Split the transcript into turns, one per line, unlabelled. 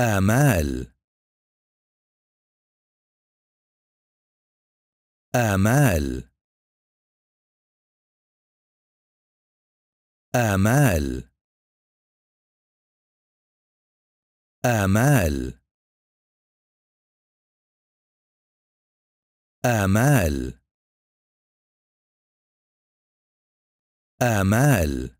آمال آمال آمال آمال آمال آمال